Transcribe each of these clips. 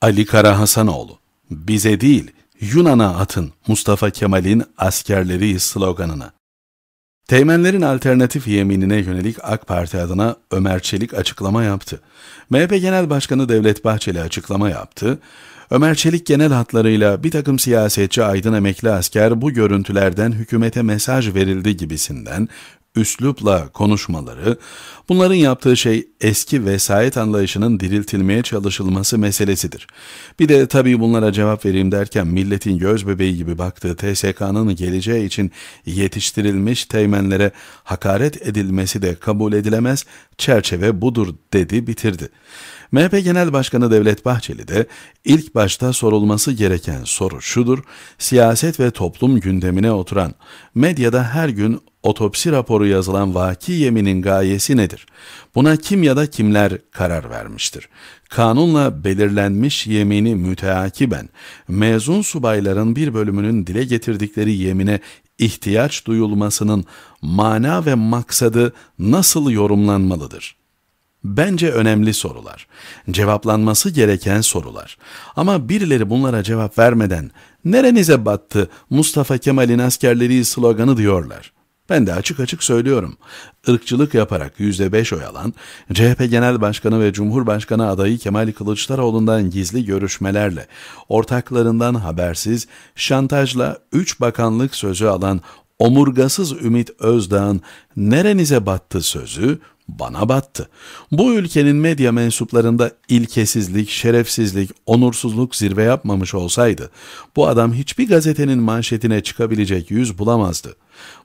Ali Kara Hasanoğlu, bize değil Yunan'a atın Mustafa Kemal'in askerleri sloganını. Teğmenlerin alternatif yeminine yönelik AK Parti adına Ömer Çelik açıklama yaptı. MHP Genel Başkanı Devlet Bahçeli açıklama yaptı. Ömer Çelik genel hatlarıyla bir takım siyasetçi aydın emekli asker bu görüntülerden hükümete mesaj verildi gibisinden üslupla konuşmaları, bunların yaptığı şey eski vesayet anlayışının diriltilmeye çalışılması meselesidir. Bir de tabii bunlara cevap vereyim derken milletin göz bebeği gibi baktığı TSK'nın geleceği için yetiştirilmiş teğmenlere hakaret edilmesi de kabul edilemez, çerçeve budur dedi bitirdi. MHP Genel Başkanı Devlet Bahçeli de ilk başta sorulması gereken soru şudur, siyaset ve toplum gündemine oturan, medyada her gün otopsi raporu yazılan vaki yeminin gayesi nedir? Buna kim ya da kimler karar vermiştir? Kanunla belirlenmiş yemini müteakiben mezun subayların bir bölümünün dile getirdikleri yemine ihtiyaç duyulmasının mana ve maksadı nasıl yorumlanmalıdır? Bence önemli sorular. Cevaplanması gereken sorular. Ama birileri bunlara cevap vermeden nerenize battı Mustafa Kemal'in askerleri sloganı diyorlar. Ben de açık açık söylüyorum. Irkçılık yaparak yüzde beş oy alan, CHP Genel Başkanı ve Cumhurbaşkanı adayı Kemal Kılıçdaroğlu'ndan gizli görüşmelerle, ortaklarından habersiz, şantajla üç bakanlık sözü alan omurgasız Ümit Özdağ'ın nerenize battı sözü bana battı. Bu ülkenin medya mensuplarında ilkesizlik, şerefsizlik, onursuzluk zirve yapmamış olsaydı bu adam hiçbir gazetenin manşetine çıkabilecek yüz bulamazdı.''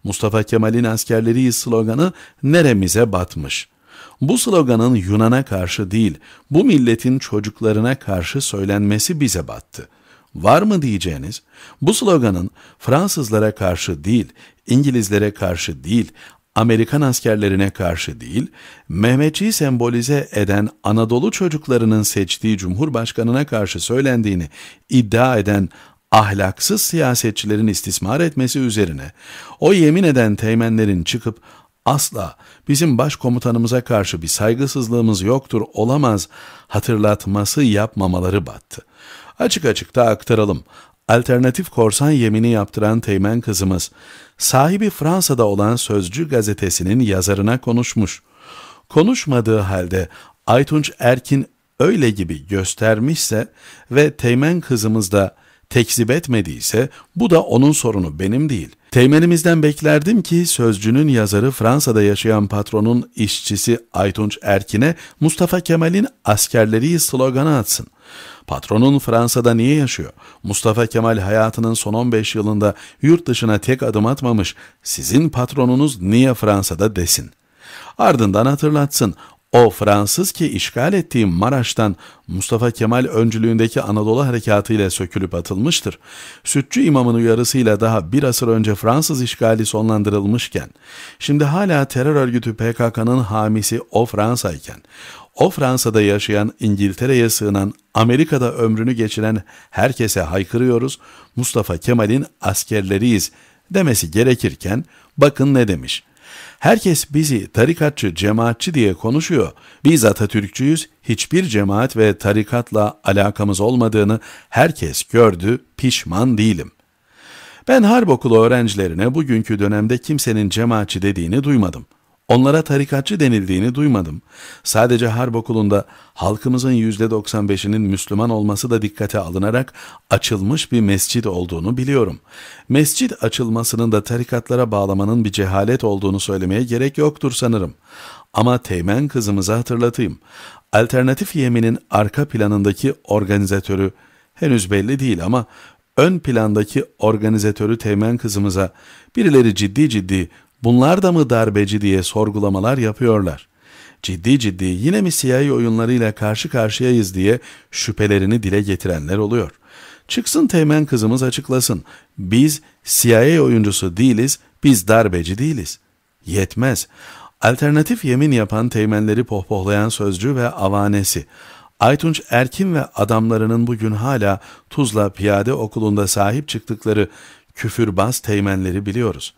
Mustafa Kemal'in askerleri sloganı neremize batmış. Bu sloganın Yunan'a karşı değil, bu milletin çocuklarına karşı söylenmesi bize battı. Var mı diyeceğiniz, bu sloganın Fransızlara karşı değil, İngilizlere karşı değil, Amerikan askerlerine karşı değil, Mehmetçiği sembolize eden Anadolu çocuklarının seçtiği Cumhurbaşkanına karşı söylendiğini iddia eden ahlaksız siyasetçilerin istismar etmesi üzerine o yemin eden teğmenlerin çıkıp asla bizim başkomutanımıza karşı bir saygısızlığımız yoktur olamaz hatırlatması yapmamaları battı. Açık açık da aktaralım. Alternatif korsan yemini yaptıran Teğmen kızımız, sahibi Fransa'da olan Sözcü gazetesinin yazarına konuşmuş. Konuşmadığı halde Aytunç Erkin öyle gibi göstermişse ve Teğmen kızımız da tekzip etmediyse bu da onun sorunu benim değil. Teğmenimizden beklerdim ki sözcünün yazarı Fransa'da yaşayan patronun işçisi Aytunç Erkin'e Mustafa Kemal'in askerleri sloganı atsın. Patronun Fransa'da niye yaşıyor? Mustafa Kemal hayatının son 15 yılında yurt dışına tek adım atmamış. Sizin patronunuz niye Fransa'da desin? Ardından hatırlatsın. O Fransız ki işgal ettiği Maraş'tan Mustafa Kemal öncülüğündeki Anadolu harekatı ile sökülüp atılmıştır. Sütçü imamın uyarısıyla daha bir asır önce Fransız işgali sonlandırılmışken, şimdi hala terör örgütü PKK'nın hamisi o Fransa'yken, o Fransa'da yaşayan, İngiltere'ye sığınan, Amerika'da ömrünü geçiren herkese haykırıyoruz, Mustafa Kemal'in askerleriyiz demesi gerekirken bakın ne demiş.'' Herkes bizi tarikatçı, cemaatçi diye konuşuyor. Biz Atatürkçüyüz, hiçbir cemaat ve tarikatla alakamız olmadığını herkes gördü, pişman değilim. Ben harp okulu öğrencilerine bugünkü dönemde kimsenin cemaatçi dediğini duymadım.'' Onlara tarikatçı denildiğini duymadım. Sadece harp okulunda halkımızın %95'inin Müslüman olması da dikkate alınarak açılmış bir mescit olduğunu biliyorum. Mescit açılmasının da tarikatlara bağlamanın bir cehalet olduğunu söylemeye gerek yoktur sanırım. Ama Teğmen kızımıza hatırlatayım. Alternatif yeminin arka planındaki organizatörü henüz belli değil ama ön plandaki organizatörü Teğmen kızımıza birileri ciddi ciddi bunlar da mı darbeci diye sorgulamalar yapıyorlar. Ciddi ciddi yine mi CIA oyunlarıyla karşı karşıyayız diye şüphelerini dile getirenler oluyor. Çıksın Teğmen kızımız açıklasın. Biz CIA oyuncusu değiliz, biz darbeci değiliz. Yetmez. Alternatif yemin yapan teğmenleri pohpohlayan sözcü ve avanesi. Aytunç Erkin ve adamlarının bugün hala Tuzla Piyade Okulu'nda sahip çıktıkları küfürbaz teğmenleri biliyoruz.''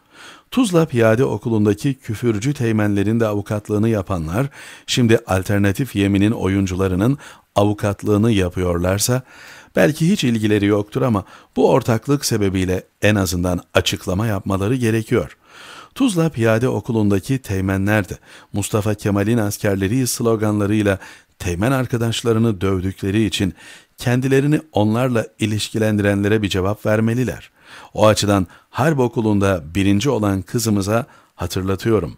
Tuzla Piyade Okulu'ndaki küfürcü teğmenlerin de avukatlığını yapanlar, şimdi alternatif yeminin oyuncularının avukatlığını yapıyorlarsa, belki hiç ilgileri yoktur ama bu ortaklık sebebiyle en azından açıklama yapmaları gerekiyor. Tuzla Piyade Okulu'ndaki teğmenler de Mustafa Kemal'in askerleri sloganlarıyla teğmen arkadaşlarını dövdükleri için kendilerini onlarla ilişkilendirenlere bir cevap vermeliler. O açıdan harp okulunda birinci olan kızımıza hatırlatıyorum.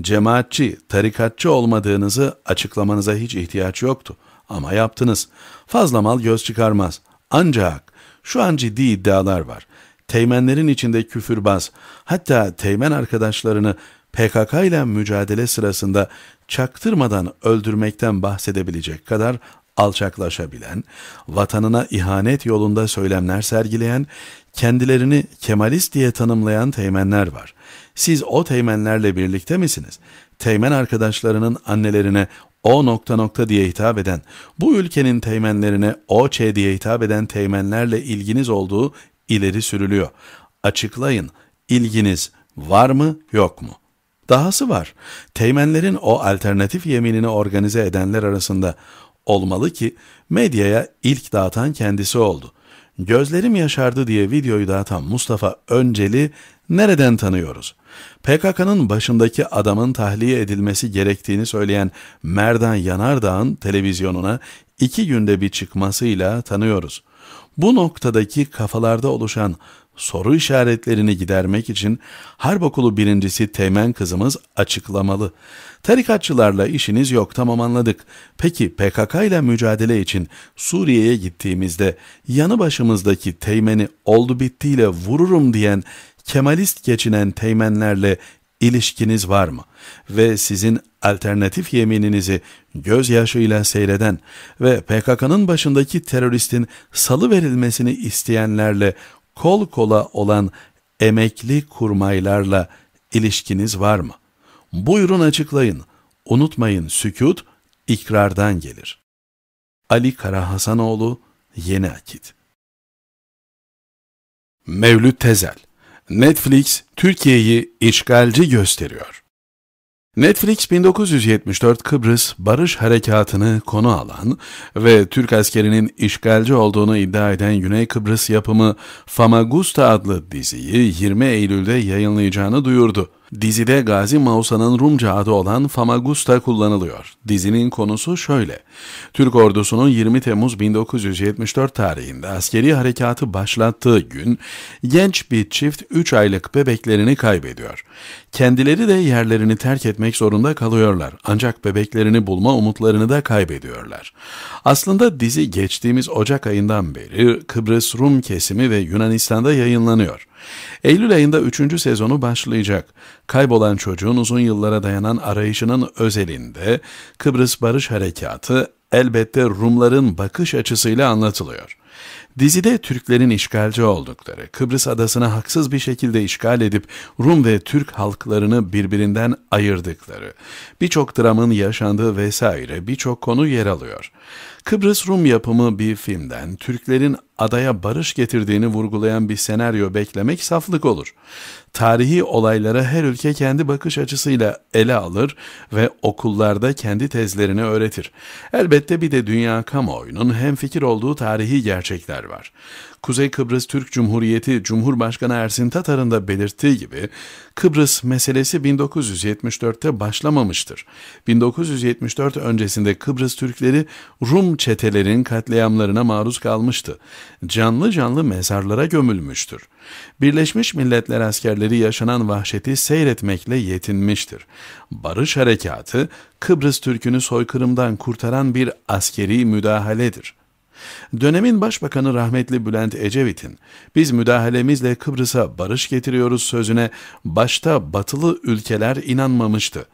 Cemaatçi, tarikatçı olmadığınızı açıklamanıza hiç ihtiyaç yoktu. Ama yaptınız. Fazla mal göz çıkarmaz. Ancak şu an ciddi iddialar var. Teğmenlerin içinde küfürbaz, hatta teğmen arkadaşlarını PKK ile mücadele sırasında çaktırmadan öldürmekten bahsedebilecek kadar alçaklaşabilen, vatanına ihanet yolunda söylemler sergileyen, kendilerini Kemalist diye tanımlayan teğmenler var. Siz o teğmenlerle birlikte misiniz? Teğmen arkadaşlarının annelerine o nokta nokta diye hitap eden, bu ülkenin teğmenlerine o ç diye hitap eden teğmenlerle ilginiz olduğu ileri sürülüyor. Açıklayın, ilginiz var mı yok mu? Dahası var. Teğmenlerin o alternatif yeminini organize edenler arasında olmalı ki medyaya ilk dağıtan kendisi oldu.'' Gözlerim yaşardı diye videoyu dağıtan Mustafa Önceli nereden tanıyoruz? PKK'nın başındaki adamın tahliye edilmesi gerektiğini söyleyen Merdan Yanardağ'ın televizyonuna iki günde bir çıkmasıyla tanıyoruz. Bu noktadaki kafalarda oluşan soru işaretlerini gidermek için Harbokulu birincisi Teğmen kızımız açıklamalı. Tarikatçılarla işiniz yok tamam anladık. Peki PKK ile mücadele için Suriye'ye gittiğimizde yanı başımızdaki Teğmen'i oldu bittiyle vururum diyen Kemalist geçinen Teğmenlerle ilişkiniz var mı? Ve sizin alternatif yemininizi gözyaşıyla seyreden ve PKK'nın başındaki teröristin salı verilmesini isteyenlerle kol kola olan emekli kurmaylarla ilişkiniz var mı? Buyurun açıklayın. Unutmayın sükut ikrardan gelir. Ali Karahasanoğlu Yeni Akit Mevlüt Tezel Netflix Türkiye'yi işgalci gösteriyor. Netflix 1974 Kıbrıs Barış Harekatı'nı konu alan ve Türk askerinin işgalci olduğunu iddia eden Güney Kıbrıs yapımı Famagusta adlı diziyi 20 Eylül'de yayınlayacağını duyurdu. Dizide Gazi Mausa'nın Rumca adı olan Famagusta kullanılıyor. Dizinin konusu şöyle. Türk ordusunun 20 Temmuz 1974 tarihinde askeri harekatı başlattığı gün genç bir çift 3 aylık bebeklerini kaybediyor. Kendileri de yerlerini terk etmek zorunda kalıyorlar. Ancak bebeklerini bulma umutlarını da kaybediyorlar. Aslında dizi geçtiğimiz Ocak ayından beri Kıbrıs Rum kesimi ve Yunanistan'da yayınlanıyor. Eylül ayında 3. sezonu başlayacak. Kaybolan çocuğun uzun yıllara dayanan arayışının özelinde Kıbrıs Barış Harekatı elbette Rumların bakış açısıyla anlatılıyor. Dizide Türklerin işgalci oldukları, Kıbrıs adasını haksız bir şekilde işgal edip Rum ve Türk halklarını birbirinden ayırdıkları, birçok dramın yaşandığı vesaire birçok konu yer alıyor. Kıbrıs Rum yapımı bir filmden Türklerin adaya barış getirdiğini vurgulayan bir senaryo beklemek saflık olur. Tarihi olaylara her ülke kendi bakış açısıyla ele alır ve okullarda kendi tezlerini öğretir. Elbette bir de dünya kamuoyunun fikir olduğu tarihi gerçekleştirir gerçekler var. Kuzey Kıbrıs Türk Cumhuriyeti Cumhurbaşkanı Ersin Tatar'ın da belirttiği gibi Kıbrıs meselesi 1974'te başlamamıştır. 1974 öncesinde Kıbrıs Türkleri Rum çetelerin katliamlarına maruz kalmıştı. Canlı canlı mezarlara gömülmüştür. Birleşmiş Milletler askerleri yaşanan vahşeti seyretmekle yetinmiştir. Barış Harekatı Kıbrıs Türk'ünü soykırımdan kurtaran bir askeri müdahaledir. Dönemin başbakanı rahmetli Bülent Ecevit'in biz müdahalemizle Kıbrıs'a barış getiriyoruz sözüne başta batılı ülkeler inanmamıştı.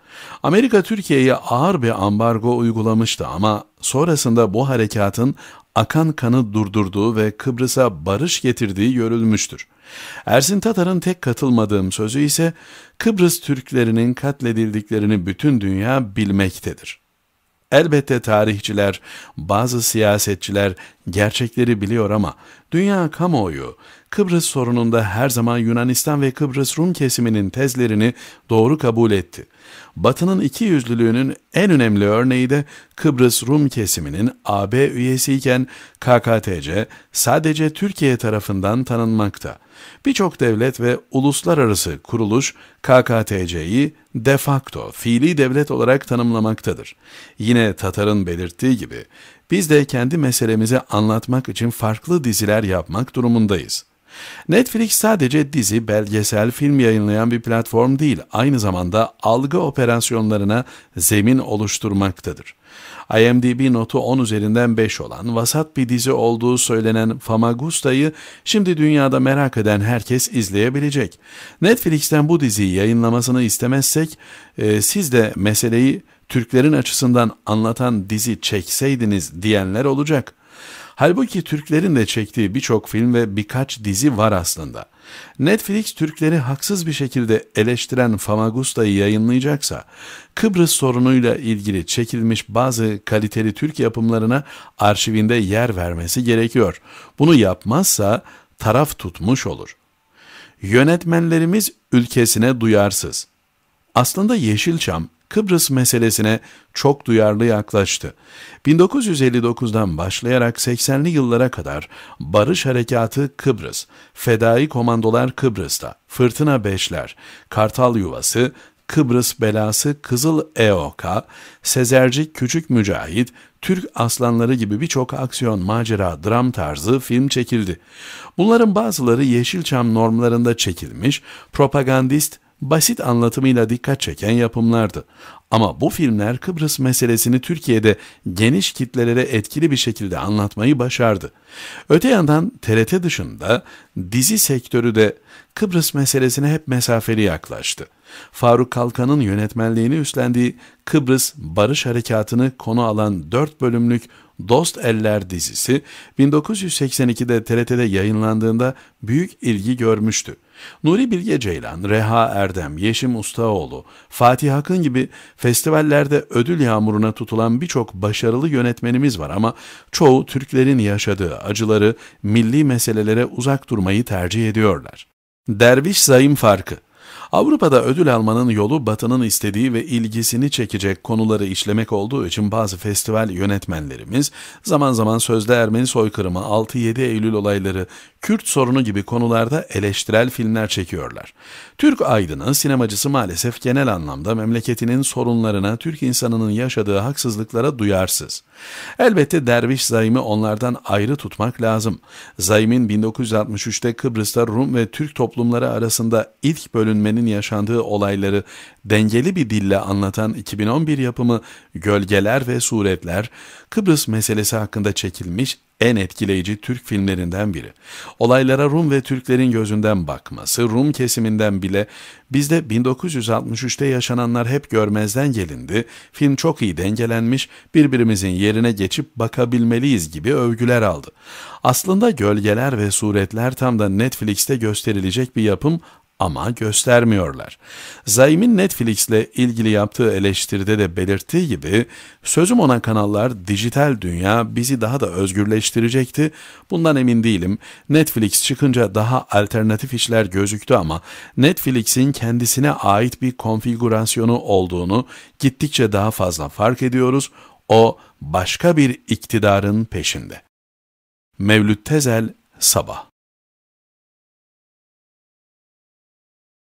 Amerika Türkiye'ye ağır bir ambargo uygulamıştı ama sonrasında bu harekatın akan kanı durdurduğu ve Kıbrıs'a barış getirdiği görülmüştür. Ersin Tatar'ın tek katılmadığım sözü ise Kıbrıs Türklerinin katledildiklerini bütün dünya bilmektedir. Elbette tarihçiler, bazı siyasetçiler gerçekleri biliyor ama dünya kamuoyu Kıbrıs sorununda her zaman Yunanistan ve Kıbrıs Rum kesiminin tezlerini doğru kabul etti. Batı'nın iki yüzlülüğünün en önemli örneği de Kıbrıs Rum kesiminin AB üyesiyken KKTC sadece Türkiye tarafından tanınmakta. Birçok devlet ve uluslararası kuruluş KKTC'yi de facto fiili devlet olarak tanımlamaktadır. Yine Tatar'ın belirttiği gibi biz de kendi meselemizi anlatmak için farklı diziler yapmak durumundayız. Netflix sadece dizi, belgesel, film yayınlayan bir platform değil, aynı zamanda algı operasyonlarına zemin oluşturmaktadır. IMDb notu 10 üzerinden 5 olan vasat bir dizi olduğu söylenen Famagusta'yı şimdi dünyada merak eden herkes izleyebilecek. Netflix'ten bu diziyi yayınlamasını istemezsek e, siz de meseleyi Türklerin açısından anlatan dizi çekseydiniz diyenler olacak. Halbuki Türklerin de çektiği birçok film ve birkaç dizi var aslında. Netflix Türkleri haksız bir şekilde eleştiren Famagusta'yı yayınlayacaksa, Kıbrıs sorunuyla ilgili çekilmiş bazı kaliteli Türk yapımlarına arşivinde yer vermesi gerekiyor. Bunu yapmazsa taraf tutmuş olur. Yönetmenlerimiz ülkesine duyarsız. Aslında Yeşilçam Kıbrıs meselesine çok duyarlı yaklaştı. 1959'dan başlayarak 80'li yıllara kadar Barış Harekatı Kıbrıs, Fedai Komandolar Kıbrıs'ta, Fırtına Beşler, Kartal Yuvası, Kıbrıs Belası Kızıl EOK, Sezercik Küçük Mücahit, Türk Aslanları gibi birçok aksiyon, macera, dram tarzı film çekildi. Bunların bazıları Yeşilçam normlarında çekilmiş, propagandist basit anlatımıyla dikkat çeken yapımlardı. Ama bu filmler Kıbrıs meselesini Türkiye'de geniş kitlelere etkili bir şekilde anlatmayı başardı. Öte yandan TRT dışında dizi sektörü de Kıbrıs meselesine hep mesafeli yaklaştı. Faruk Kalkan'ın yönetmenliğini üstlendiği Kıbrıs Barış Harekatı'nı konu alan 4 bölümlük Dost Eller dizisi 1982'de TRT'de yayınlandığında büyük ilgi görmüştü. Nuri Bilge Ceylan, Reha Erdem, Yeşim Ustaoğlu, Fatih Akın gibi festivallerde ödül yağmuruna tutulan birçok başarılı yönetmenimiz var ama çoğu Türklerin yaşadığı acıları, milli meselelere uzak durmayı tercih ediyorlar. Derviş zayım farkı Avrupa'da ödül almanın yolu Batı'nın istediği ve ilgisini çekecek konuları işlemek olduğu için bazı festival yönetmenlerimiz zaman zaman sözde Ermeni soykırımı, 6-7 Eylül olayları, Kürt sorunu gibi konularda eleştirel filmler çekiyorlar. Türk aydını, sinemacısı maalesef genel anlamda memleketinin sorunlarına, Türk insanının yaşadığı haksızlıklara duyarsız. Elbette Derviş Zaim'i onlardan ayrı tutmak lazım. Zaim'in 1963'te Kıbrıs'ta Rum ve Türk toplumları arasında ilk bölünmenin yaşandığı olayları dengeli bir dille anlatan 2011 yapımı Gölgeler ve Suretler, Kıbrıs meselesi hakkında çekilmiş en etkileyici Türk filmlerinden biri. Olaylara Rum ve Türklerin gözünden bakması, Rum kesiminden bile bizde 1963'te yaşananlar hep görmezden gelindi, film çok iyi dengelenmiş, birbirimizin yerine geçip bakabilmeliyiz gibi övgüler aldı. Aslında gölgeler ve suretler tam da Netflix'te gösterilecek bir yapım ama göstermiyorlar. Zaim'in Netflix'le ilgili yaptığı eleştiride de belirttiği gibi sözüm ona kanallar dijital dünya bizi daha da özgürleştirecekti. Bundan emin değilim. Netflix çıkınca daha alternatif işler gözüktü ama Netflix'in kendisine ait bir konfigürasyonu olduğunu gittikçe daha fazla fark ediyoruz. O başka bir iktidarın peşinde. Mevlüt Tezel Sabah